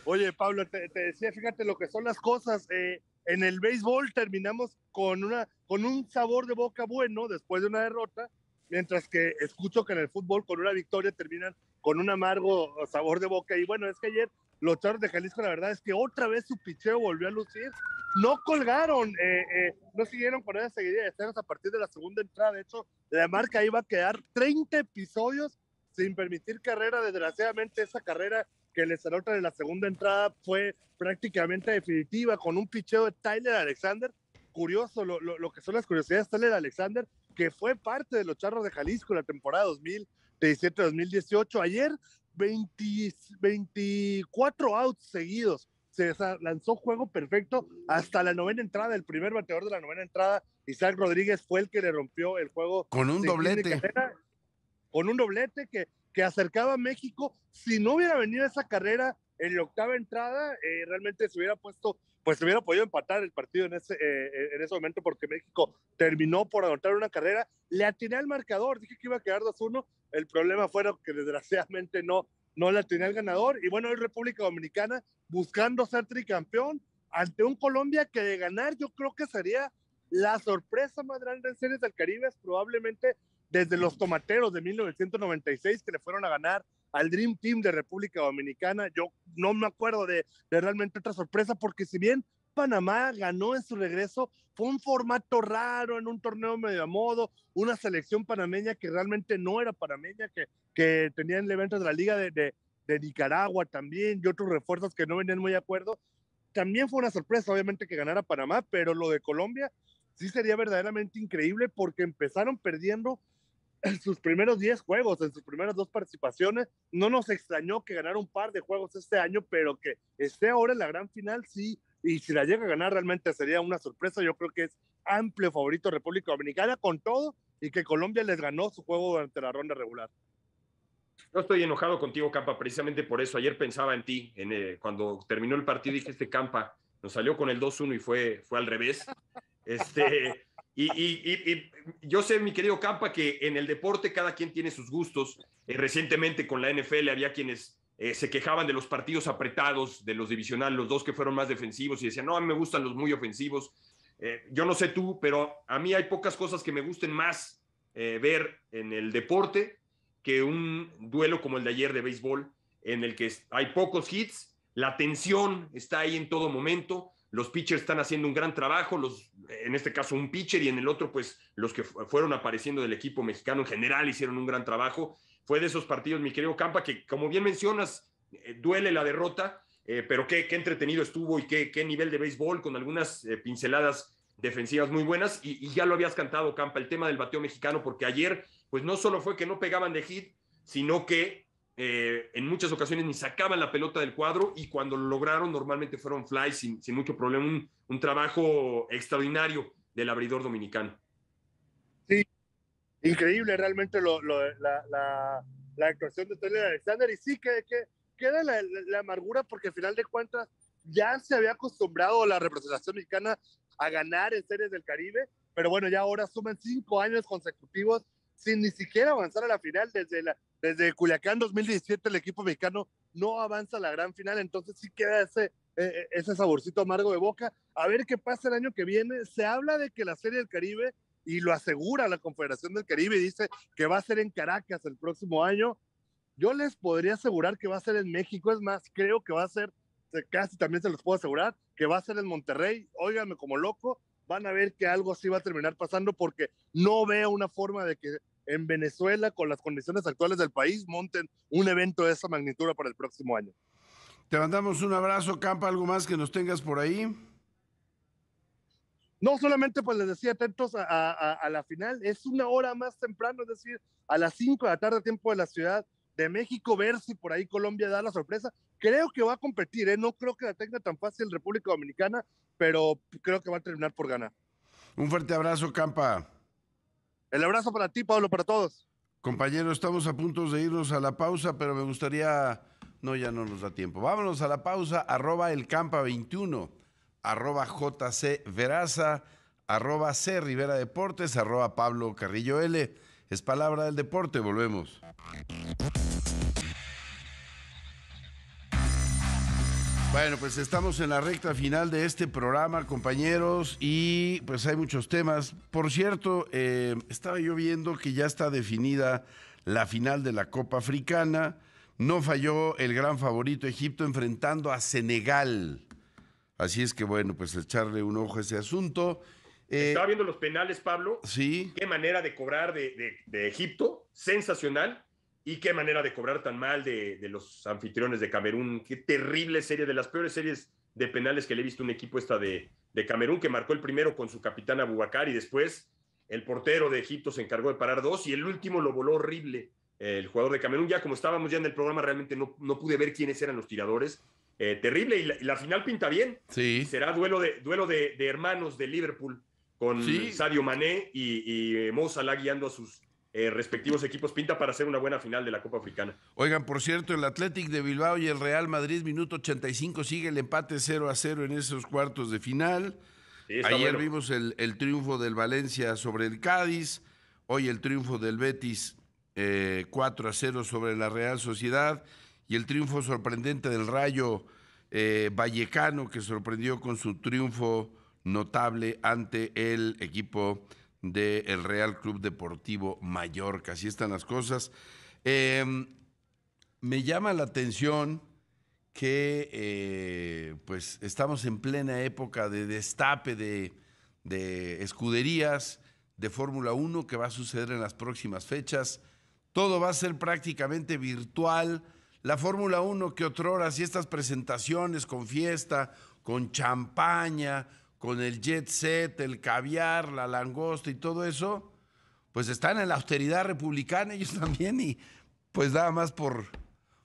Oye, Pablo, te, decía, fíjate lo que son las cosas. Eh, en el béisbol terminamos con, una, con un sabor de boca bueno después de una derrota, mientras que escucho que en el fútbol con una victoria terminan con un amargo sabor de boca. Y bueno, es que ayer los charros de Jalisco, la verdad es que otra vez su picheo volvió a lucir no colgaron, eh, eh, no siguieron con esa seguidilla de escenas a partir de la segunda entrada. De hecho, la marca iba a quedar 30 episodios sin permitir carrera. Desgraciadamente, esa carrera que les anotan en la segunda entrada fue prácticamente definitiva con un picheo de Tyler Alexander. Curioso lo, que son las curiosidades de Tyler Alexander, que fue parte de los Charros de Jalisco en la temporada 2017-2018. Ayer, 24 outs seguidos se lanzó juego perfecto hasta la novena entrada. El primer bateador de la novena entrada, Isaac Rodríguez, fue el que le rompió el juego. Con un doblete. con un doblete que, que acercaba a México. Si no hubiera venido esa carrera en la octava entrada, eh, realmente se hubiera puesto, pues se hubiera podido empatar el partido en ese, eh, eh, en ese momento porque México terminó por anotar una carrera. Le atiné al marcador, dije que iba a quedar 2-1. El problema fue que desgraciadamente no, no la tenía el ganador. Y bueno, hoy República Dominicana buscando ser tricampeón ante un Colombia que de ganar yo creo que sería la sorpresa más grande en series del Caribe, es probablemente desde los tomateros de 1996 que le fueron a ganar al Dream Team de República Dominicana. Yo no me acuerdo de realmente otra sorpresa porque si bien Panamá ganó en su regreso, fue un formato raro en un torneo medio a modo, una selección panameña que realmente no era panameña, que, que el evento de la Liga de, de, Nicaragua también y otros refuerzos que no venían muy de acuerdo. También fue una sorpresa, obviamente, que ganara Panamá, pero lo de Colombia sí sería verdaderamente increíble porque empezaron perdiendo en sus primeros 10 juegos, en sus primeras dos participaciones. No nos extrañó que ganara un par de juegos este año, pero que esté ahora en la gran final sí y si la llega a ganar realmente sería una sorpresa. Yo creo que es amplio favorito República Dominicana con todo y que Colombia les ganó su juego durante la ronda regular. No estoy enojado contigo, Campa, precisamente por eso. Ayer pensaba en ti, en, eh, cuando terminó el partido dije, este Campa nos salió con el 2-1 y fue, fue al revés. Este, y, yo sé, mi querido Campa, que en el deporte cada quien tiene sus gustos. Eh, recientemente con la NFL había quienes eh, se quejaban de los partidos apretados, de los divisionales, los dos que fueron más defensivos y decían, no, a mí me gustan los muy ofensivos. Eh, yo no sé tú, pero a mí hay pocas cosas que me gusten más eh, ver en el deporte que un duelo como el de ayer de béisbol, en el que hay pocos hits, la tensión está ahí en todo momento, los pitchers están haciendo un gran trabajo, en este caso un pitcher y en el otro, pues los que fueron apareciendo del equipo mexicano en general hicieron un gran trabajo fue de esos partidos, mi querido Campa, que como bien mencionas, eh, duele la derrota, eh, pero qué, entretenido estuvo y qué, nivel de béisbol con algunas eh, pinceladas defensivas muy buenas. Y, ya lo habías cantado, Campa, el tema del bateo mexicano, porque ayer, pues no solo fue que no pegaban de hit, sino que en muchas ocasiones ni sacaban la pelota del cuadro y cuando lo lograron normalmente fueron fly sin, mucho problema, un trabajo extraordinario del abridor dominicano increíble realmente la, actuación de Tony Alexander. Y sí, que, queda la, amargura porque al final de cuentas ya se había acostumbrado la representación mexicana a ganar en series del Caribe, pero bueno, ya ahora suman cinco años consecutivos sin ni siquiera avanzar a la final. Desde, la, desde Culiacán 2017 el equipo mexicano no avanza a la gran final, entonces sí queda ese, e, e, ese saborcito amargo de boca. A ver qué pasa el año que viene. Se habla de que la serie del Caribe y lo asegura la Confederación del Caribe, y dice que va a ser en Caracas el próximo año. Yo les podría asegurar que va a ser en México, es más, creo que va a ser, casi también se los puedo asegurar, que va a ser en Monterrey. óigame como loco, van a ver que algo así va a terminar pasando porque no veo una forma de que en Venezuela, con las condiciones actuales del país, monten un evento de esa magnitud para el próximo año. Te mandamos un abrazo, Campa, algo más que nos tengas por ahí no solamente pues les decía atentos a, la final, es una hora más temprano, es decir, a las 5 de la tarde tiempo de la Ciudad de México, ver si por ahí Colombia da la sorpresa. Creo que va a competir, ¿eh? no creo que la tenga tan fácil República Dominicana, pero creo que va a terminar por ganar. Un fuerte abrazo, Campa. El abrazo para ti, Pablo, para todos. Compañero, estamos a punto de irnos a la pausa, pero me gustaría... No, ya no nos da tiempo. Vámonos a la pausa, arroba el Campa 21 arroba JC arroba C Rivera Deportes, arroba Pablo Carrillo L. Es palabra del deporte, volvemos. Bueno, pues estamos en la recta final de este programa, compañeros, y pues hay muchos temas. Por cierto, eh, estaba yo viendo que ya está definida la final de la Copa Africana. No falló el gran favorito Egipto enfrentando a Senegal. Así es que bueno, pues echarle un ojo a ese asunto. Eh, Estaba viendo los penales, Pablo. Sí. Qué manera de cobrar de, Egipto, sensacional. Y qué manera de cobrar tan mal de, los anfitriones de Camerún. Qué terrible serie, de las peores series de penales que le he visto un equipo esta de, Camerún, que marcó el primero con su capitán Abubakar y después el portero de Egipto se encargó de parar dos y el último lo voló horrible el jugador de Camerún. Ya como estábamos ya en el programa, realmente no, no pude ver quiénes eran los tiradores eh, terrible. Y la, final pinta bien. Sí. Será duelo de, duelo de, hermanos de Liverpool con Sadio Mané y, y eh, guiando a sus eh, respectivos equipos. Pinta para hacer una buena final de la Copa Africana. Oigan, por cierto, el Athletic de Bilbao y el Real Madrid, minuto 85, sigue el empate 0 a 0 en esos cuartos de final. Ayer vimos el, triunfo del Valencia sobre el Cádiz. Hoy el triunfo del Betis 4 a 0 sobre la Real Sociedad y el triunfo sorprendente del Rayo eh, Vallecano, que sorprendió con su triunfo notable ante el equipo del Real Club Deportivo Mallorca. Así están las cosas. Em, me llama la atención que eh, pues estamos en plena época de destape de, de escuderías de Fórmula 1 que va a suceder en las próximas fechas. Todo va a ser prácticamente virtual la Fórmula 1 que otrora hacía estas presentaciones con fiesta, con champaña, con el jet set, el caviar, la langosta y todo eso, pues están en la austeridad republicana ellos [laughs] también y pues nada más por,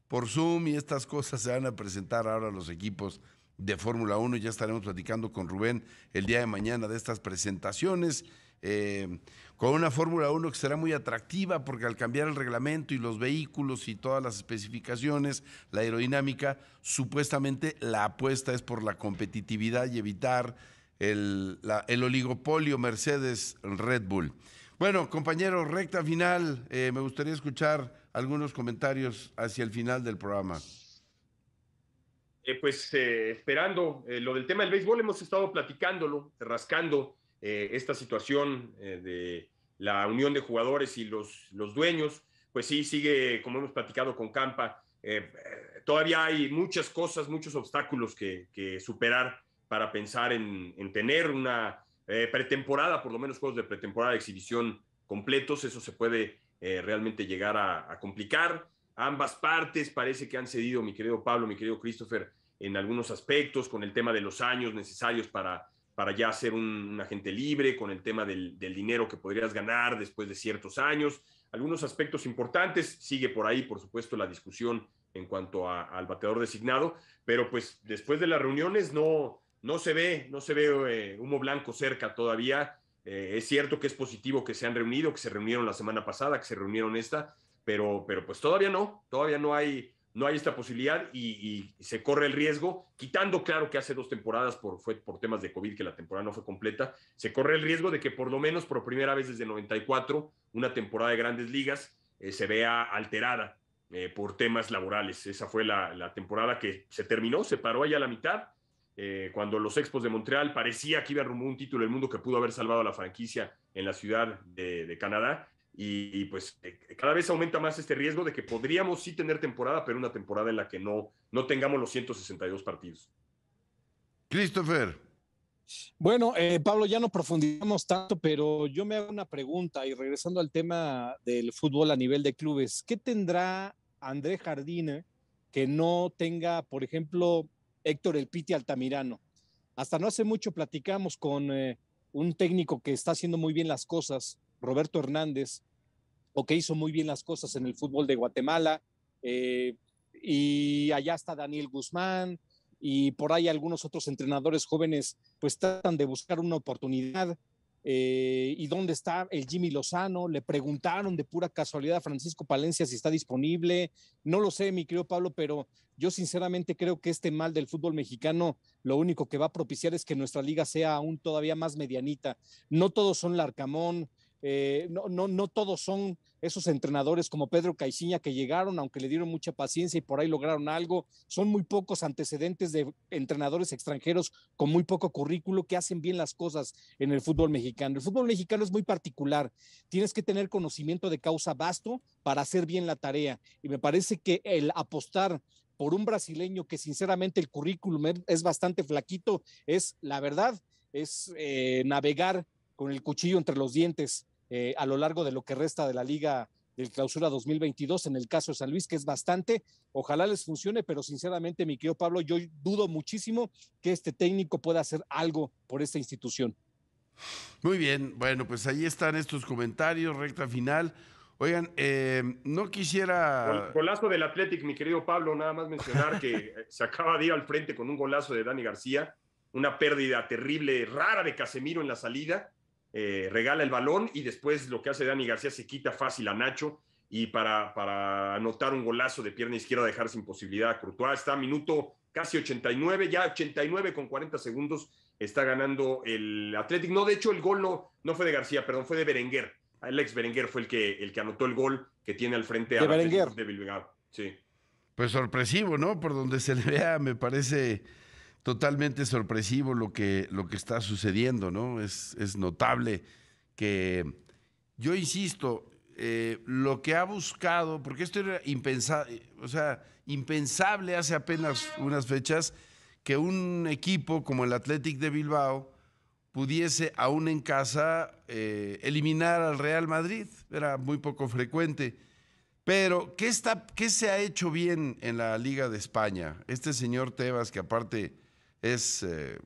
por Zoom y estas cosas se van a presentar ahora los equipos de Fórmula 1 ya estaremos platicando con Rubén el día de mañana de estas presentaciones eh, con una Fórmula 1 que será muy atractiva porque al cambiar el reglamento y los vehículos y todas las especificaciones, la aerodinámica, supuestamente la apuesta es por la competitividad y evitar el, oligopolio Mercedes-Red Bull. Bueno, compañero, recta final, eh, me gustaría escuchar algunos comentarios hacia el final del programa. Eh, pues esperando lo del tema del béisbol, hemos estado platicándolo, rascando eh, esta situación eh, de la unión de jugadores y los, los dueños, pues sí, sigue, como hemos platicado con Campa, eh, todavía hay muchas cosas, muchos obstáculos que, superar para pensar en, tener una pretemporada, por lo menos juegos de pretemporada, de exhibición completos, eso se puede realmente llegar a complicar. Ambas partes parece que han cedido, mi querido Pablo, mi querido Christopher, en algunos aspectos, con el tema de los años necesarios para para ya ser un, agente libre con el tema del, dinero que podrías ganar después de ciertos años. Algunos aspectos importantes, sigue por ahí, por supuesto, la discusión en cuanto al bateador designado, pero pues después de las reuniones no, no se ve, no se ve eh, humo blanco cerca todavía. Eh, es cierto que es positivo que se han reunido, que se reunieron la semana pasada, que se reunieron esta, pero, pero pues todavía no, todavía no hay no hay esta posibilidad y, se corre el riesgo, quitando claro que hace dos temporadas por, fue por temas de COVID que la temporada no fue completa, se corre el riesgo de que por lo menos por primera vez desde 94, una temporada de grandes ligas eh, se vea alterada eh, por temas laborales. Esa fue la, temporada que se terminó, se paró allá a la mitad, eh, cuando los Expos de Montreal parecía que iba a rumbo un título del mundo que pudo haber salvado a la franquicia en la ciudad de Canadá y pues eh, eh, cada vez aumenta más este riesgo de que podríamos sí tener temporada, pero una temporada en la que no, no tengamos los 162 partidos. Christopher. Bueno, eh, Pablo, ya no profundizamos tanto, pero yo me hago una pregunta y regresando al tema del fútbol a nivel de clubes, ¿qué tendrá André Jardine que no tenga, por ejemplo, Héctor El Piti Altamirano? Hasta no hace mucho platicamos con un técnico que está haciendo muy bien las cosas, Roberto Hernández, o que hizo muy bien las cosas en el fútbol de Guatemala, eh, y allá está Daniel Guzmán, y por ahí algunos otros entrenadores jóvenes, pues tratan de buscar una oportunidad. Eh, ¿Y dónde está el Jimmy Lozano? Le preguntaron de pura casualidad a Francisco Palencia si está disponible. No lo sé, mi querido Pablo, pero yo sinceramente creo que este mal del fútbol mexicano lo único que va a propiciar es que nuestra liga sea aún todavía más medianita. No todos son Larcamón, eh, no, no, no todos son esos entrenadores como Pedro Caixinha que llegaron, aunque le dieron mucha paciencia y por ahí lograron algo. Son muy pocos antecedentes de entrenadores extranjeros con muy poco currículo que hacen bien las cosas en el fútbol mexicano. El fútbol mexicano es muy particular. Tienes que tener conocimiento de causa vasto para hacer bien la tarea. Y me parece que el apostar por un brasileño que sinceramente el currículum es bastante flaquito, es la verdad, es eh, navegar con el cuchillo entre los dientes eh, a lo largo de lo que resta de la liga del clausura 2022 en el caso de San Luis, que es bastante. Ojalá les funcione, pero sinceramente, mi querido Pablo, yo dudo muchísimo que este técnico pueda hacer algo por esta institución. Muy bien, bueno, pues ahí están estos comentarios, recta final. Oigan, eh, no quisiera... Golazo del Athletic, mi querido Pablo, nada más mencionar que eh, [laughs] se acaba de ir al frente con un golazo de Dani García, una pérdida terrible, rara de Casemiro en la salida, eh, regala el balón y después lo que hace Dani García se quita fácil a Nacho y para, para anotar un golazo de pierna izquierda dejar sin posibilidad a Courtois. Está minuto casi 89, ya 89 con 40 segundos está ganando el Atlético No, de hecho el gol no, fue de García, perdón, fue de Berenguer. Alex Berenguer fue el que, el que anotó el gol que tiene al frente de Berenguer. De Sí. Pues sorpresivo, ¿no? Por donde se le vea, me parece totalmente sorpresivo lo que, lo que está sucediendo, ¿no? Es, es notable que, yo insisto, eh, lo que ha buscado, porque esto era impensable, eh, o sea, impensable hace apenas unas fechas, que un equipo como el Athletic de Bilbao pudiese aún en casa eh, eliminar al Real Madrid, era muy poco frecuente. Pero, ¿qué, está, ¿qué se ha hecho bien en la Liga de España? Este señor Tebas, que aparte es eh,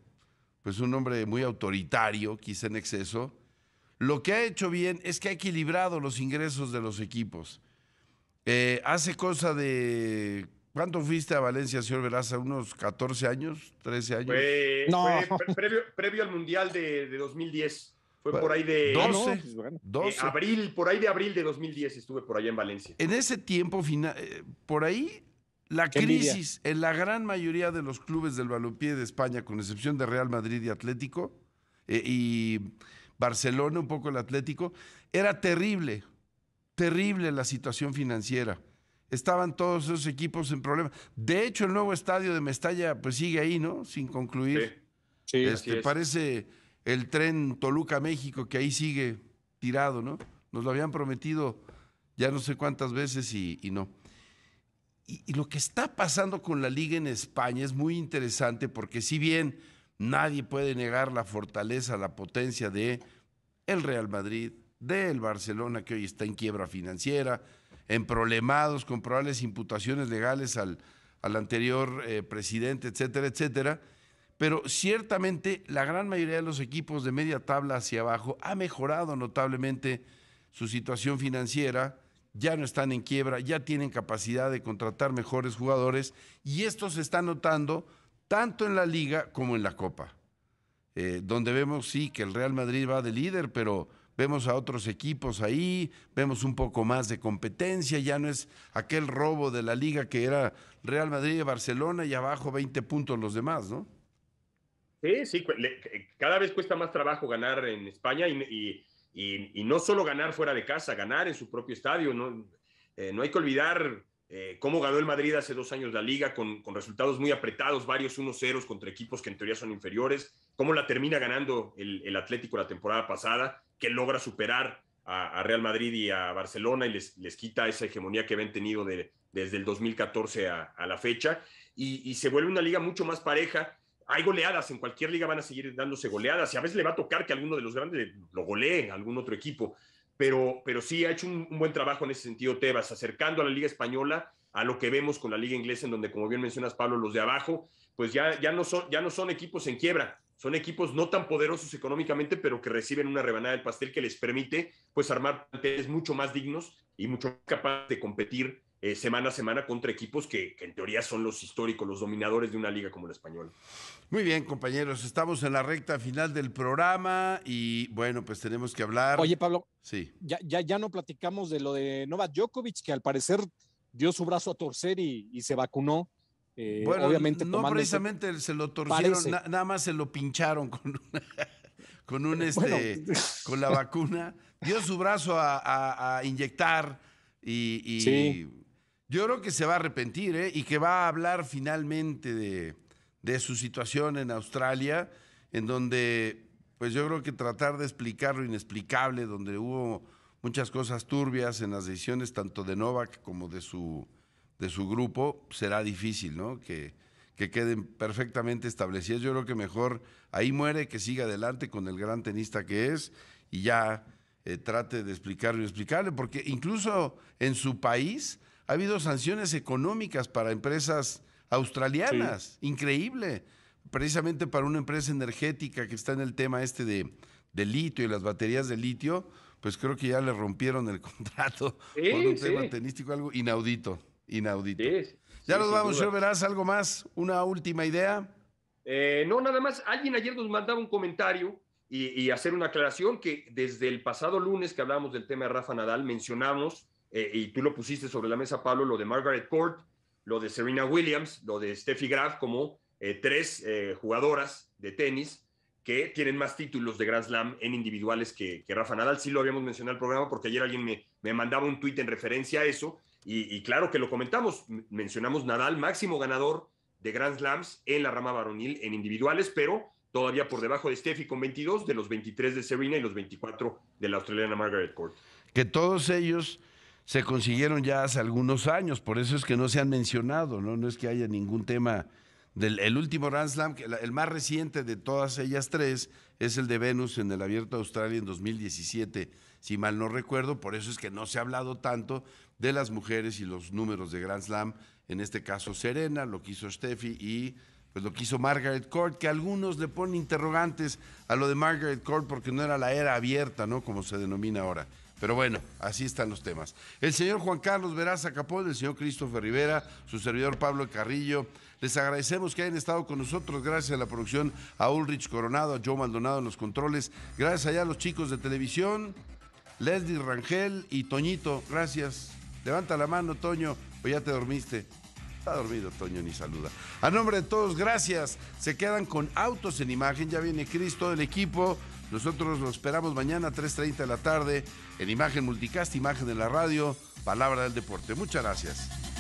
pues un hombre muy autoritario, quizá en exceso. Lo que ha hecho bien es que ha equilibrado los ingresos de los equipos. Eh, hace cosa de ¿Cuánto fuiste a Valencia, señor Veraza? ¿Unos 14 años? ¿13 años? no. Fue previo, al Mundial de, 2010. Fue por ahí de 12, 12. Pues, eh, abril, por ahí de abril de 2010 estuve por allá en Valencia. En ese tiempo final, por ahí la crisis en la gran mayoría de los clubes del balompié de España, con excepción de Real Madrid y Atlético, eh, y Barcelona, un poco el Atlético, era terrible, terrible la situación financiera. Estaban todos esos equipos en problemas. De hecho, el nuevo estadio de Mestalla pues sigue ahí, ¿no? Sin concluir. Sí, este, Parece el tren Toluca-México que ahí sigue tirado, ¿no? Nos lo habían prometido ya no sé cuántas veces y no. Y, lo que está pasando con la liga en España es muy interesante porque si bien nadie puede negar la fortaleza, la potencia de el Real Madrid, del Barcelona que hoy está en quiebra financiera, en problemados con probables imputaciones legales al, anterior eh, presidente, etcétera, etcétera. Pero ciertamente la gran mayoría de los equipos de media tabla hacia abajo ha mejorado notablemente su situación financiera, ya no están en quiebra, ya tienen capacidad de contratar mejores jugadores y esto se está notando tanto en la liga como en la copa, eh, donde vemos sí que el Real Madrid va de líder, pero vemos a otros equipos ahí, vemos un poco más de competencia, ya no es aquel robo de la liga que era Real Madrid y Barcelona y abajo 20 puntos los demás, ¿no? Sí, sí, eh, cada vez cuesta más trabajo ganar en España y y, no solo ganar fuera de casa, ganar en su propio estadio. No, eh, hay que olvidar eh, cómo ganó el Madrid hace dos años la liga con, resultados muy apretados, varios 1-0 contra equipos que en teoría son inferiores, cómo la termina ganando el, Atlético la temporada pasada, que logra superar a, Real Madrid y a Barcelona y les, les, quita esa hegemonía que habían tenido desde el 2014 a, la fecha. y se vuelve una liga mucho más pareja hay goleadas, en cualquier liga van a seguir dándose goleadas y a veces le va a tocar que alguno de los grandes lo golee, algún otro equipo. Pero, pero sí ha hecho un, buen trabajo en ese sentido Tebas, acercando a la liga española a lo que vemos con la liga inglesa, en donde, como bien mencionas, Pablo, los de abajo, pues ya, ya, no, son, ya no son equipos en quiebra, son equipos no tan poderosos económicamente, pero que reciben una rebanada del pastel que les permite pues armar planteles mucho más dignos y mucho más capaces de competir eh, semana a semana contra equipos que, en teoría son los históricos, los dominadores de una liga como la española. Muy bien, compañeros, estamos en la recta final del programa y bueno, pues tenemos que hablar. Oye, Pablo, sí. ya, ya, ya no platicamos de lo de Novak Djokovic, que al parecer dio su brazo a torcer y, se vacunó. Eh, bueno, obviamente no precisamente se lo torcieron, nada más se lo pincharon con, [laughs] con un este, con la vacuna. Dio su brazo a, inyectar y, yo creo que se va a arrepentir ¿eh? y que va a hablar finalmente de, su situación en Australia, en donde, pues yo creo que tratar de explicar lo inexplicable, donde hubo muchas cosas turbias en las decisiones tanto de Novak como de su, de grupo, será difícil, ¿no? Que, queden perfectamente establecidas. Yo creo que mejor ahí muere, que siga adelante con el gran tenista que es y ya eh, trate de explicarlo lo inexplicable, porque incluso en su país ha habido sanciones económicas para empresas australianas, increíble. Precisamente para una empresa energética que está en el tema este de, litio y las baterías de litio, pues creo que ya le rompieron el [laughs] contrato por un tema tenístico, algo inaudito, inaudito. ya nos vamos, yo Verás, algo más, una última idea. Eh, no, nada más, alguien ayer nos mandaba un comentario y, hacer una aclaración que desde el pasado lunes que hablamos del tema de Rafa Nadal mencionamos eh, y tú lo pusiste sobre la mesa, Pablo, lo de Margaret Court, lo de Serena Williams, lo de Steffi Graf, como eh, tres eh, jugadoras de tenis que tienen más títulos de Grand Slam en individuales que, que Rafa Nadal. Sí lo habíamos mencionado en el programa porque ayer alguien me, me mandaba un tuit en referencia a eso y, y, claro que lo comentamos. Mencionamos Nadal, máximo ganador de Grand Slams en la rama varonil en individuales, pero todavía por debajo de Steffi con 22, de los 23 de Serena y los 24 de la australiana Margaret Court. Que todos ellos se consiguieron ya hace algunos años, por eso es que no se han mencionado, no, no es que haya ningún tema del el último Grand Slam, el más reciente de todas ellas tres es el de Venus en el Abierto de Australia en 2017, si mal no recuerdo, por eso es que no se ha hablado tanto de las mujeres y los números de Grand Slam, en este caso Serena, lo que hizo Steffi y pues lo que hizo Margaret Court, que algunos le ponen interrogantes a lo de Margaret Court porque no era la era abierta, ¿no? Como se denomina ahora. Pero bueno, así están los temas. El señor Juan Carlos Verás Capón, el señor Christopher Rivera, su servidor Pablo Carrillo, les agradecemos que hayan estado con nosotros. Gracias a la producción, a Ulrich Coronado, a Joe Maldonado en los controles. Gracias allá a los chicos de televisión, Leslie Rangel y Toñito. Gracias. Levanta la mano, Toño, o ya te dormiste. Está dormido, Toño, ni saluda. A nombre de todos, gracias. Se quedan con Autos en Imagen. Ya viene Cristo todo el equipo. Nosotros lo esperamos mañana a 3.30 de la tarde en Imagen Multicast, Imagen de la Radio, Palabra del Deporte. Muchas gracias.